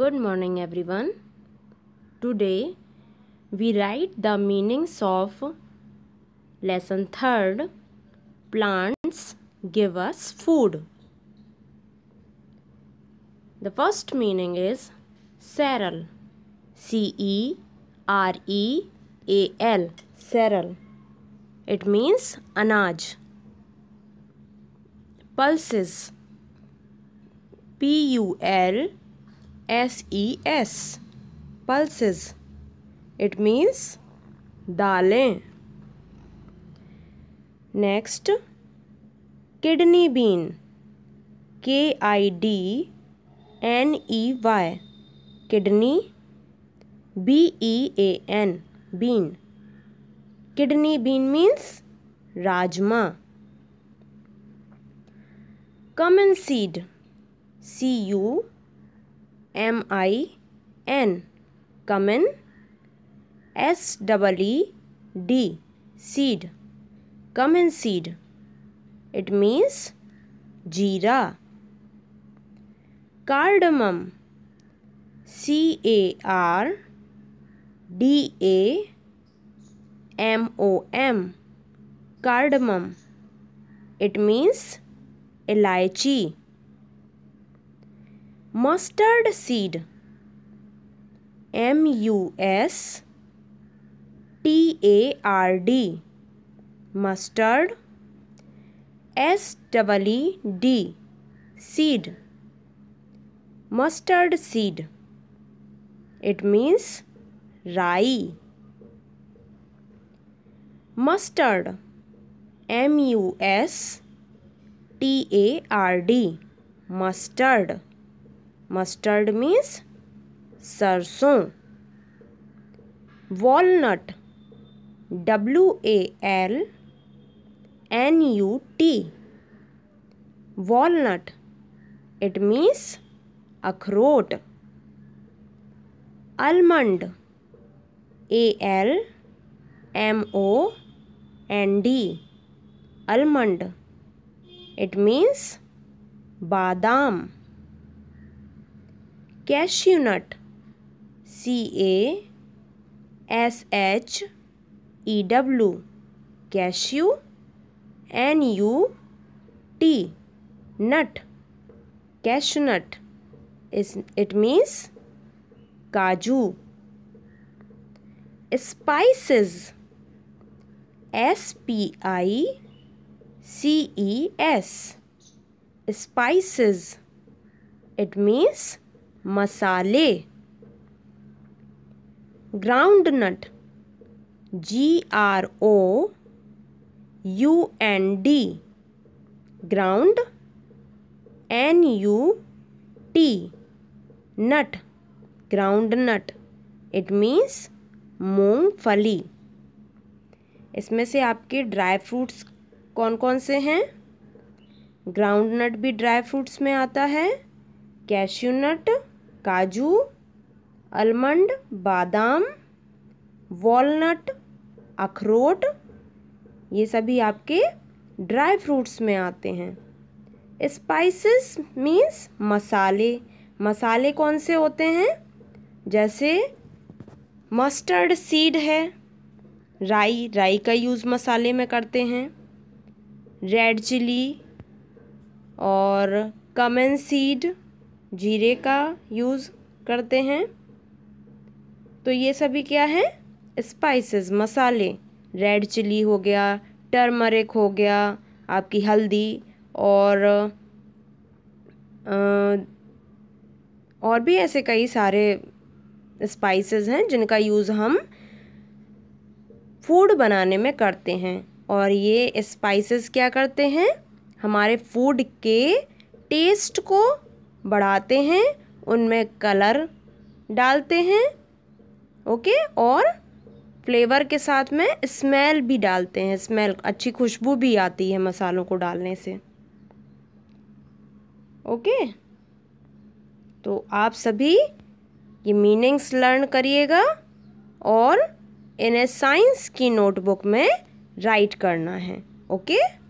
Good morning everyone. Today we write the meanings of lesson 3rd plants give us food. The first meaning is cereal. C E R E A L cereal. It means anaj. Pulses P u l. S E S pulses. It means दालें next kidney bean K I D N E Y kidney B E A N bean kidney bean means rajma cumin seed C U M I N. Come in. Seed. Come in seed. It means jeera. Cardamom. C A R D A M O M. Cardamom. It means elaichi mustard seed M U S T A R D mustard S W E D seed mustard seed it means rye mustard M U S T A R D mustard mustard means सरसों walnut W A L N U T walnut it means अखरोट almond A L M O N D almond it means बादाम E cashew nut C A S H E W cashew N U T nut cashew nut is it means काजू spices S P I C E S spices it means मसाले ground nut G R O U N D ground N U T nut ground nut it means मूंगफली इसमें से आपके dry fruits कौन कौन से हैं ग्राउंड नट भी ड्राई फ्रूट्स में आता है कैश्यू नट काजू अलमंड बादाम वॉलनट अखरोट ये सभी आपके ड्राई फ्रूट्स में आते हैं स्पाइसेस मीन्स मसाले मसाले कौन से होते हैं जैसे मस्टर्ड सीड है राई राई का यूज़ मसाले में करते हैं रेड चिली और कमन सीड जीरे का यूज़ करते हैं तो ये सभी क्या है स्पाइसेस मसाले रेड चिली हो गया टर्मरिक हो गया आपकी हल्दी और और भी ऐसे कई सारे स्पाइसेस हैं जिनका यूज़ हम फूड बनाने में करते हैं और ये स्पाइसेस क्या करते हैं हमारे फूड के टेस्ट को बढ़ाते हैं उनमें कलर डालते हैं ओके और फ्लेवर के साथ में स्मेल भी डालते हैं स्मेल अच्छी खुशबू भी आती है मसालों को डालने से ओके तो आप सभी ये मीनिंग्स लर्न करिएगा और इन्हें साइंस की नोटबुक में राइट करना है ओके